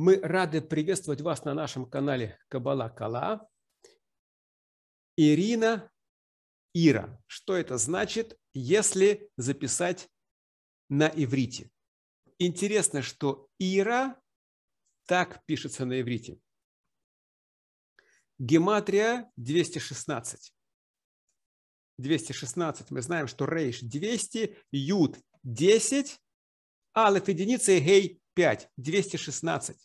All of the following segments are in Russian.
Мы рады приветствовать вас на нашем канале Кабала Кала. Ирина Ира. Что это значит, если записать на иврите? Интересно, что Ира так пишется на иврите. Гематрия 216. 216. Мы знаем, что рейш 200, юд 10, алеф единица и гей 5, 216.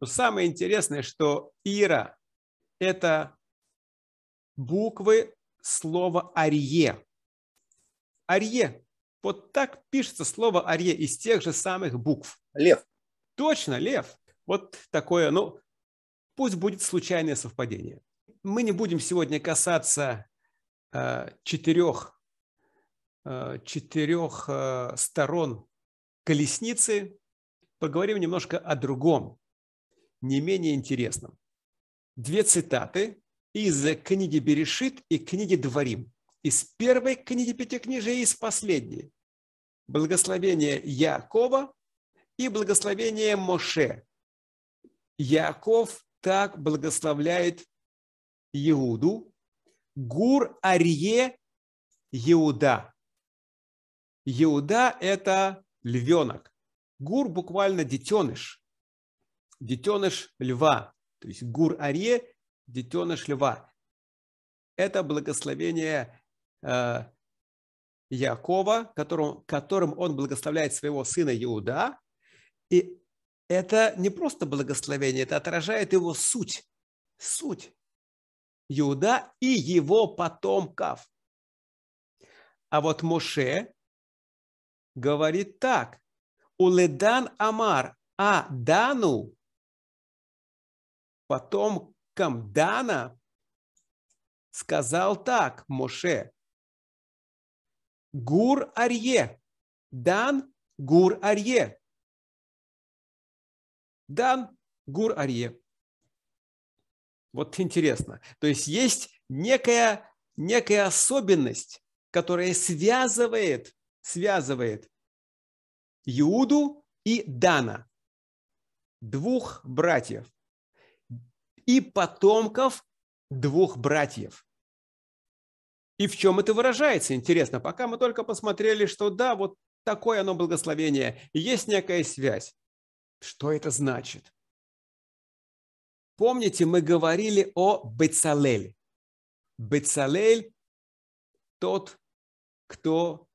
Но самое интересное, что Ира – это буквы слова «арье». «Арье». Вот так пишется слово «арье» из тех же самых букв. Лев. Точно, лев. Вот такое, ну, пусть будет случайное совпадение. Мы не будем сегодня касаться э, четырех, э, четырех э, сторон колесницы, поговорим немножко о другом, не менее интересном. Две цитаты из книги Берешит и книги Дворим. Из первой книги Пятикнижия и из последней. Благословение Якова и благословение Моше. Яков так благословляет Иуду. Гур Арье Иуда. Иуда – это львенок. Гур буквально детеныш, детеныш льва, то есть гур-арье, детеныш льва. Это благословение э, Якова, которым, которым он благословляет своего сына Иуда. И это не просто благословение, это отражает его суть, суть Иуда и его потомков. А вот Моше говорит так, Уледан Амар, а Дану, потомкам Дана, сказал так Моше. Гур Арье, Дан Гур Арье. Дан Гур Арье. Вот интересно. То есть есть некая, некая особенность, которая связывает, связывает Иуду и Дана, двух братьев, и потомков двух братьев. И в чем это выражается, интересно. Пока мы только посмотрели, что да, вот такое оно благословение, есть некая связь. Что это значит? Помните, мы говорили о Бецалеле. Бецалель – тот, кто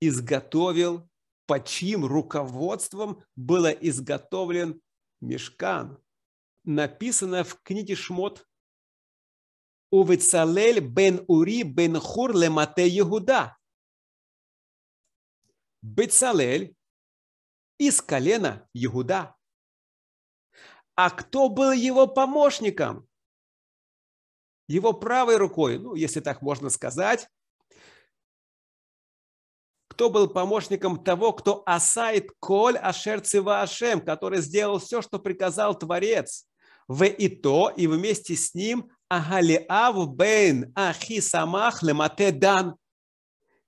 изготовил под чьим руководством было изготовлен мешкан. Написано в книге Шмот Увицалель бен Ури бен Хур лемате Егуда. Бецалель из колена Егуда. А кто был его помощником? Его правой рукой, ну, если так можно сказать, кто был помощником того, кто асает коль ашерцы вашем, который сделал все, что приказал Творец, в и то, и вместе с ним Агалиав бен Ахи Самах лемате Дан.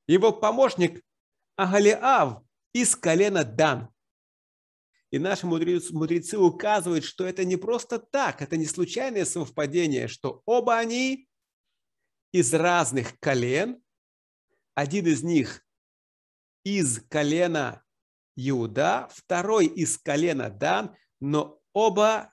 Его помощник Агалиав из колена Дан. И наши мудрецы, мудрецы указывают, что это не просто так, это не случайное совпадение, что оба они из разных колен, один из них из колена Иуда, второй из колена Дан, но оба,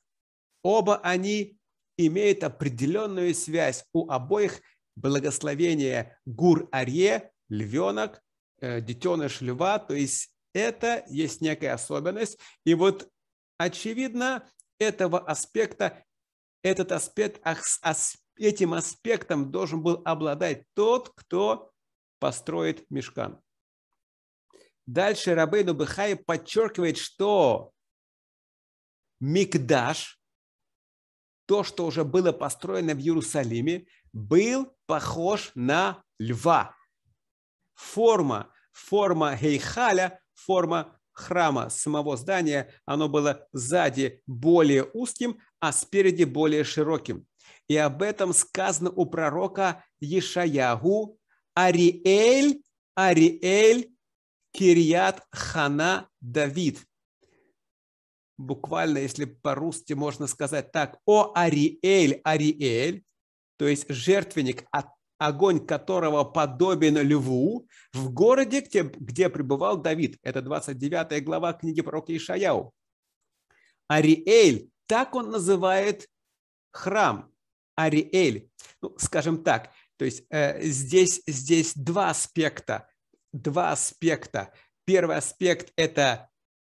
оба они имеют определенную связь. У обоих благословение Гур-Арье, львенок, э, детеныш льва, то есть это есть некая особенность. И вот, очевидно, этого аспекта, этот аспект, этим аспектом должен был обладать тот, кто построит мешкан. Дальше Рабейну Бехай подчеркивает, что Микдаш, то, что уже было построено в Иерусалиме, был похож на льва. Форма, форма Гейхаля, форма храма, самого здания, оно было сзади более узким, а спереди более широким. И об этом сказано у пророка Ешаягу Ариэль, Ариэль Кирьят Хана Давид. Буквально, если по-русски можно сказать так, о Ариэль, Ариэль, то есть жертвенник, огонь которого подобен льву, в городе, где, где пребывал Давид. Это 29 глава книги пророка Ишаяу. Ариэль, так он называет храм. Ариэль, ну, скажем так, то есть э, здесь, здесь два аспекта – два аспекта. Первый аспект – это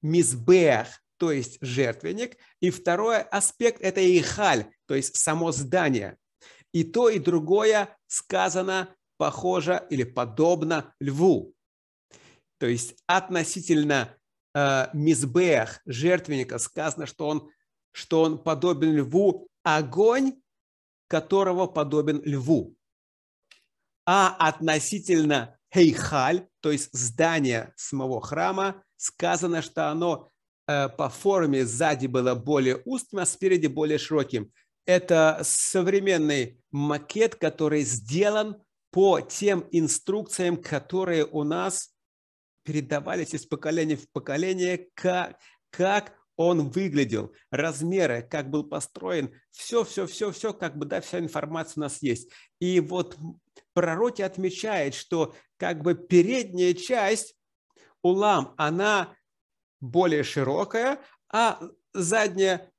мизбех, то есть жертвенник, и второй аспект – это ихаль, то есть само здание. И то, и другое сказано похоже или подобно льву. То есть относительно э, мизбех, жертвенника, сказано, что он, что он подобен льву, огонь которого подобен льву. А относительно Хейхаль, то есть здание самого храма, сказано, что оно э, по форме сзади было более узким, а спереди более широким. Это современный макет, который сделан по тем инструкциям, которые у нас передавались из поколения в поколение, как, как он выглядел, размеры, как был построен, все-все-все-все, как бы, да, вся информация у нас есть. И вот пророки отмечает, что как бы передняя часть улам, она более широкая, а задняя,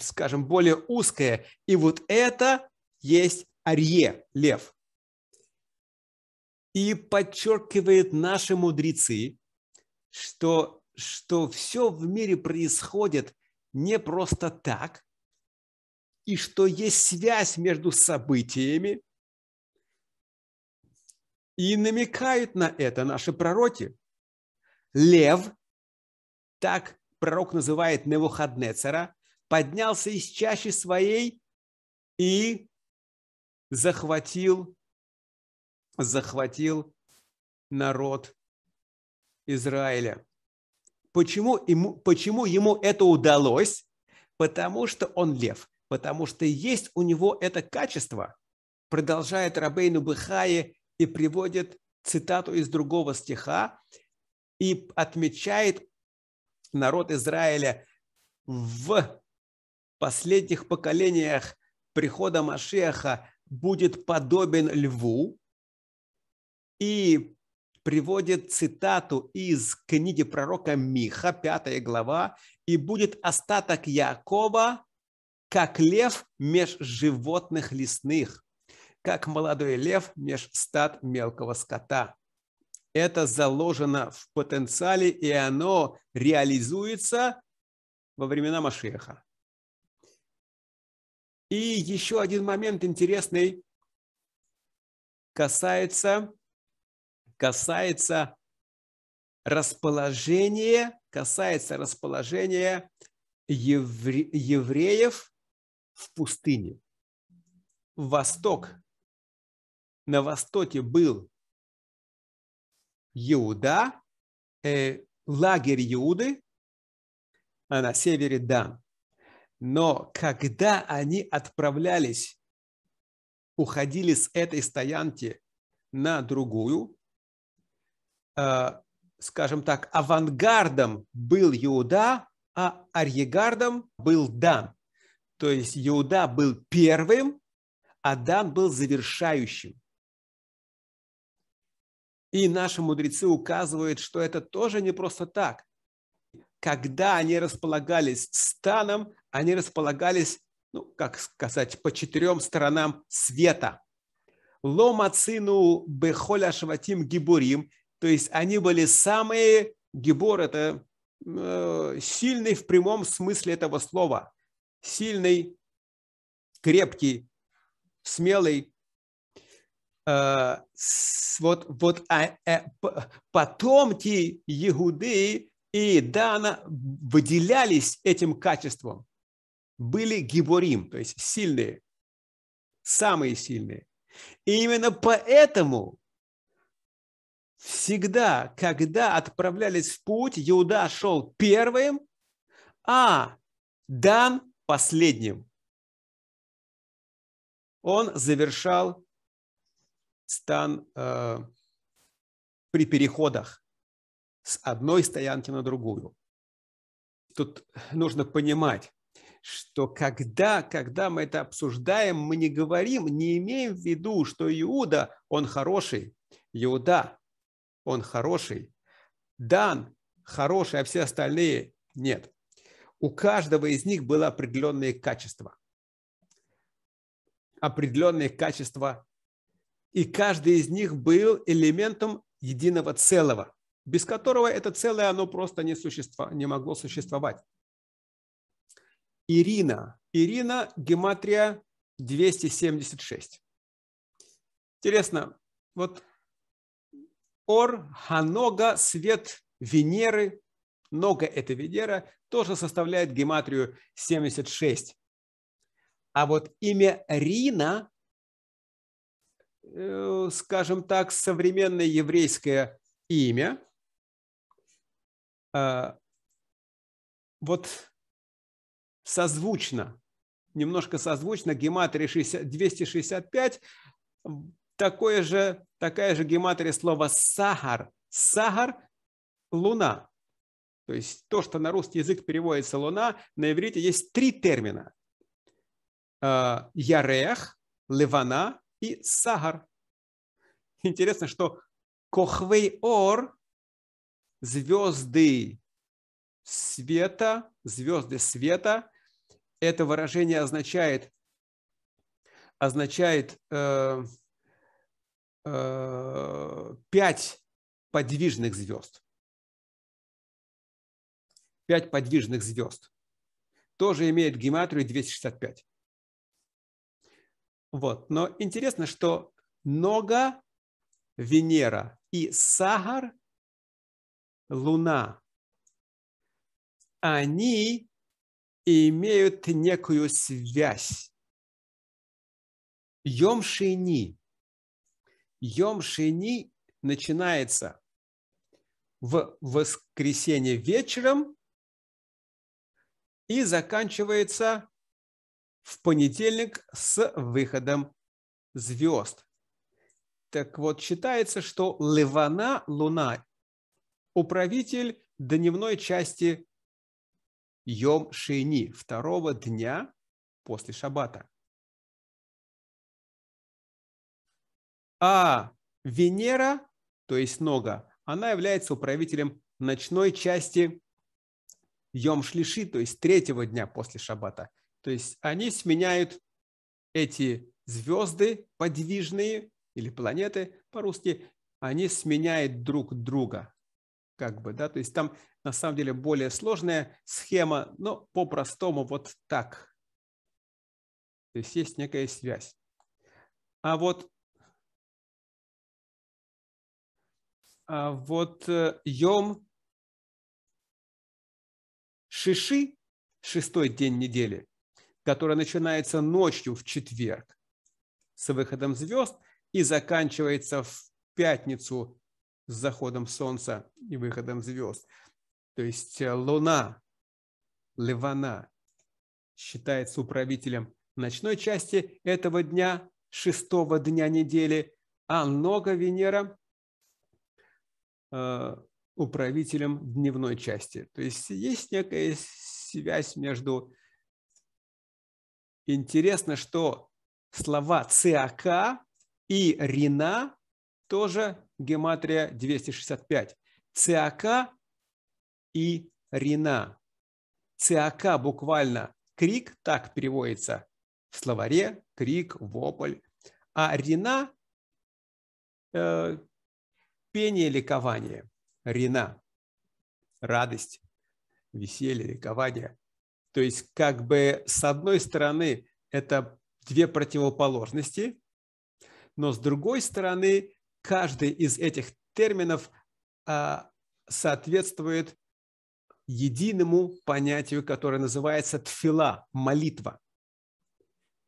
скажем, более узкая. И вот это есть арье, лев. И подчеркивает наши мудрецы, что что все в мире происходит не просто так, и что есть связь между событиями, и намекают на это наши пророки. Лев, так пророк называет Невухаднецера, поднялся из чащи своей и захватил, захватил народ Израиля. Почему ему, почему ему это удалось? Потому что он лев, потому что есть у него это качество, продолжает Рабейну Быхае и приводит цитату из другого стиха и отмечает народ Израиля в последних поколениях прихода Машеха будет подобен льву, и приводит цитату из книги пророка Миха, 5 глава, «И будет остаток Якова, как лев меж животных лесных, как молодой лев меж стад мелкого скота». Это заложено в потенциале, и оно реализуется во времена Машеха. И еще один момент интересный касается касается расположения, касается расположения евре, евреев в пустыне. Восток. На востоке был Иуда, э, лагерь Иуды, а на севере Дан. Но когда они отправлялись, уходили с этой стоянки на другую, Э, скажем так, авангардом был Иуда, а арьегардом был Дан. То есть Иуда был первым, а Дан был завершающим. И наши мудрецы указывают, что это тоже не просто так. Когда они располагались станом, они располагались, ну, как сказать, по четырем сторонам света. Ломацину бехоля шватим гибурим. То есть они были самые гибор, это э, сильный в прямом смысле этого слова. Сильный, крепкий, смелый. Э, с, вот, вот а, э, потомки Егуды и Дана выделялись этим качеством. Были гиборим, то есть сильные, самые сильные. И именно поэтому всегда, когда отправлялись в путь, Иуда шел первым, а Дан последним. Он завершал стан э, при переходах с одной стоянки на другую. Тут нужно понимать, что когда, когда мы это обсуждаем, мы не говорим, не имеем в виду, что Иуда, он хороший, Иуда, он хороший, Дан хороший, а все остальные нет. У каждого из них было определенные качества. Определенные качества. И каждый из них был элементом единого целого, без которого это целое, оно просто не, существо, не могло существовать. Ирина. Ирина гематрия 276. Интересно, вот Ор Ханога – свет Венеры. Нога – это Венера, тоже составляет гематрию 76. А вот имя Рина, э, скажем так, современное еврейское имя, э, вот созвучно, немножко созвучно, гематрия 60, 265, такое же такая же гематрия слова «сахар». «Сахар» – «луна». То есть то, что на русский язык переводится «луна», на иврите есть три термина. Э, Ярех, Левана и Сахар. Интересно, что Кохвей Ор – звезды света, звезды света. Это выражение означает, означает э, Э, пять подвижных звезд. Пять подвижных звезд. Тоже имеет гематрию 265. Вот. Но интересно, что Нога, Венера и Сагар, Луна, они имеют некую связь. Йом Шини Йом Шини начинается в воскресенье вечером и заканчивается в понедельник с выходом звезд. Так вот, считается, что Левана – луна, управитель дневной части Йом Шини, второго дня после шаббата. А Венера, то есть нога, она является управителем ночной части Йом-Шлиши, то есть третьего дня после Шаббата. То есть они сменяют эти звезды подвижные или планеты по-русски, они сменяют друг друга. Как бы, да, то есть там на самом деле более сложная схема, но по-простому вот так. То есть есть некая связь. А вот А вот э, Йом Шиши, шестой день недели, который начинается ночью в четверг с выходом звезд и заканчивается в пятницу с заходом солнца и выходом звезд. То есть э, луна, левана, считается управителем ночной части этого дня, шестого дня недели, а нога Венера Э, управителем дневной части. То есть есть некая связь между... Интересно, что слова ЦАК и Рина тоже гематрия 265. ЦАК и Рина. ЦАК буквально крик, так переводится в словаре, крик, вопль. А Рина э, пение ликование, рина, радость, веселье, ликование. То есть как бы с одной стороны это две противоположности, но с другой стороны каждый из этих терминов а, соответствует единому понятию, которое называется тфила – молитва.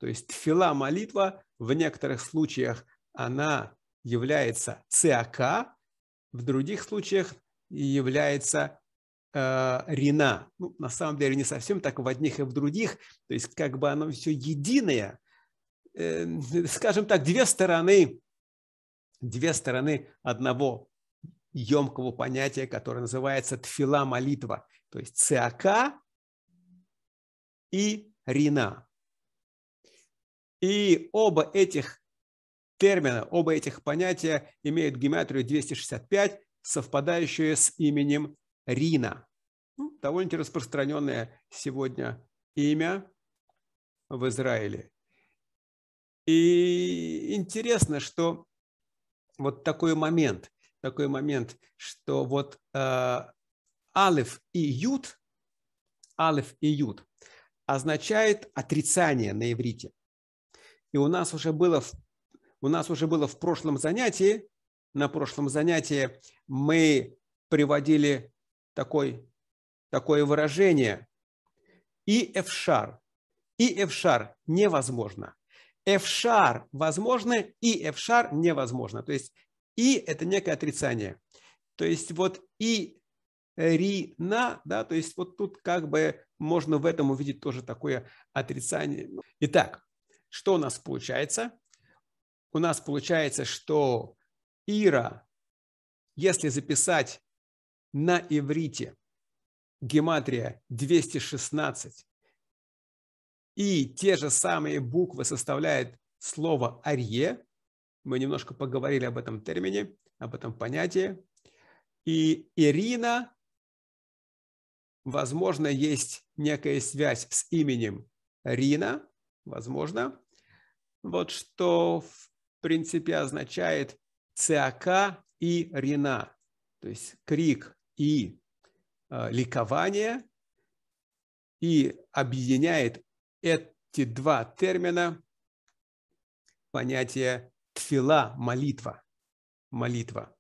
То есть тфила – молитва в некоторых случаях она является ЦАК, в других случаях является э, рина. Ну, на самом деле не совсем так в одних и в других, то есть как бы оно все единое. Э, скажем так, две стороны, две стороны одного емкого понятия, которое называется тфила молитва, то есть циака и рина. И оба этих термина. Оба этих понятия имеют геометрию 265, совпадающую с именем Рина. Ну, довольно-таки распространенное сегодня имя в Израиле. И интересно, что вот такой момент, такой момент, что вот э, Алиф и Ют, Алиф и Ют, означает отрицание на иврите. И у нас уже было в у нас уже было в прошлом занятии. На прошлом занятии мы приводили такой, такое выражение. И F-шар. И F-шар невозможно. F-шар возможно, и F-шар невозможно. То есть и – это некое отрицание. То есть вот и рина, да, то есть вот тут как бы можно в этом увидеть тоже такое отрицание. Итак, что у нас получается? у нас получается, что Ира, если записать на иврите, гематрия 216, и те же самые буквы составляют слово «арье», мы немножко поговорили об этом термине, об этом понятии, и Ирина, возможно, есть некая связь с именем Рина, возможно, вот что в в принципе, означает циака и рина, то есть крик и э, ликование, и объединяет эти два термина понятие тфила, молитва, молитва.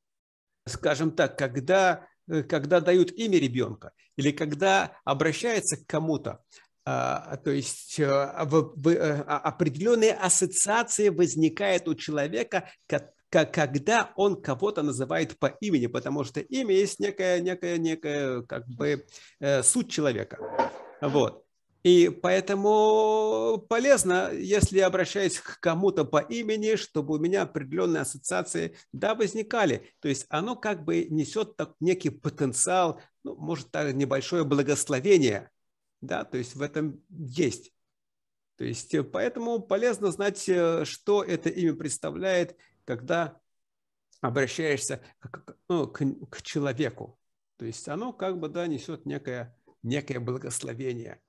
Скажем так, когда, э, когда дают имя ребенка или когда обращается к кому-то, а, то есть э, а э, а определенные ассоциации возникают у человека, когда он кого-то называет по имени, потому что имя есть некая, некая, некая, как бы, э, суть человека. Вот. И поэтому полезно, если обращаюсь к кому-то по имени, чтобы у меня определенные ассоциации, да, возникали. То есть оно как бы несет так некий потенциал, ну, может, так небольшое благословение – да, то есть в этом есть. То есть э, поэтому полезно знать, э, что это имя представляет, когда обращаешься к, ну, к, к человеку. То есть оно как бы, да, несет некое, некое благословение –